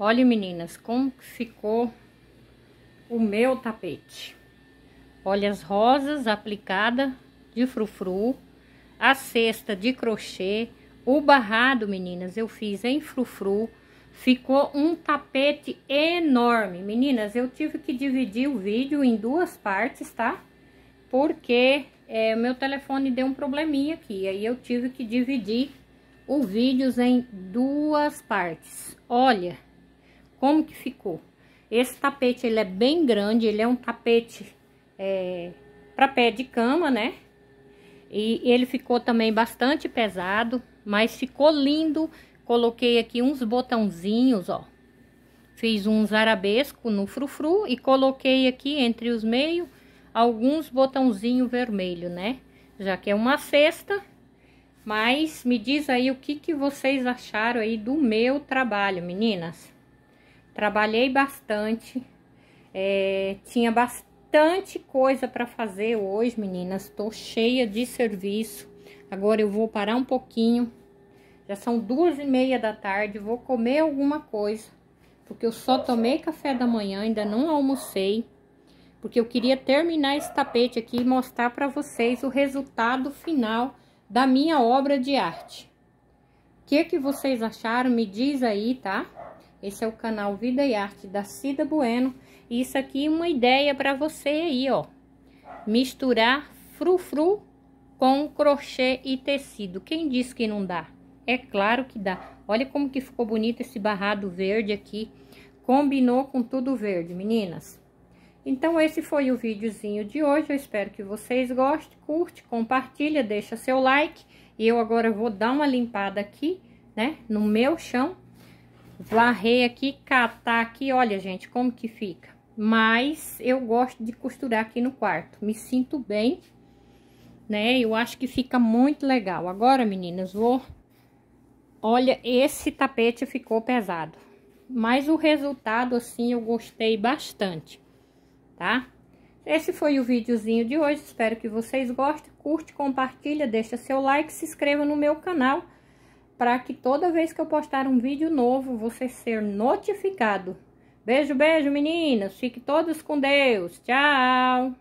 Olha, meninas, como ficou o meu tapete. Olha as rosas aplicada de frufru, a cesta de crochê, o barrado, meninas, eu fiz em frufru. Ficou um tapete enorme. Meninas, eu tive que dividir o vídeo em duas partes, tá? Porque é, meu telefone deu um probleminha aqui. Aí eu tive que dividir o vídeo em duas partes. Olha, como que ficou? Esse tapete, ele é bem grande, ele é um tapete é, para pé de cama, né? E ele ficou também bastante pesado, mas ficou lindo. Coloquei aqui uns botãozinhos, ó. Fiz uns arabesco no frufru e coloquei aqui entre os meios alguns botãozinho vermelho, né? Já que é uma cesta, mas me diz aí o que, que vocês acharam aí do meu trabalho, meninas. Trabalhei bastante. É, tinha bastante coisa para fazer hoje, meninas. Tô cheia de serviço. Agora eu vou parar um pouquinho. Já são duas e meia da tarde. Vou comer alguma coisa. Porque eu só tomei café da manhã, ainda não almocei. Porque eu queria terminar esse tapete aqui e mostrar para vocês o resultado final da minha obra de arte. O que, que vocês acharam? Me diz aí, tá? Esse é o canal Vida e Arte da Cida Bueno. E isso aqui é uma ideia para você aí, ó. Misturar frufru com crochê e tecido. Quem disse que não dá? É claro que dá. Olha como que ficou bonito esse barrado verde aqui. Combinou com tudo verde, meninas. Então, esse foi o videozinho de hoje. Eu espero que vocês gostem. Curte, compartilha, deixa seu like. E eu agora vou dar uma limpada aqui, né? No meu chão varrer aqui, catar aqui, olha, gente, como que fica. Mas eu gosto de costurar aqui no quarto, me sinto bem, né? Eu acho que fica muito legal. Agora, meninas, vou... Olha, esse tapete ficou pesado. Mas o resultado, assim, eu gostei bastante, tá? Esse foi o videozinho de hoje, espero que vocês gostem. Curte, compartilha, deixa seu like, se inscreva no meu canal para que toda vez que eu postar um vídeo novo, você ser notificado. Beijo, beijo, meninas. Fiquem todos com Deus. Tchau.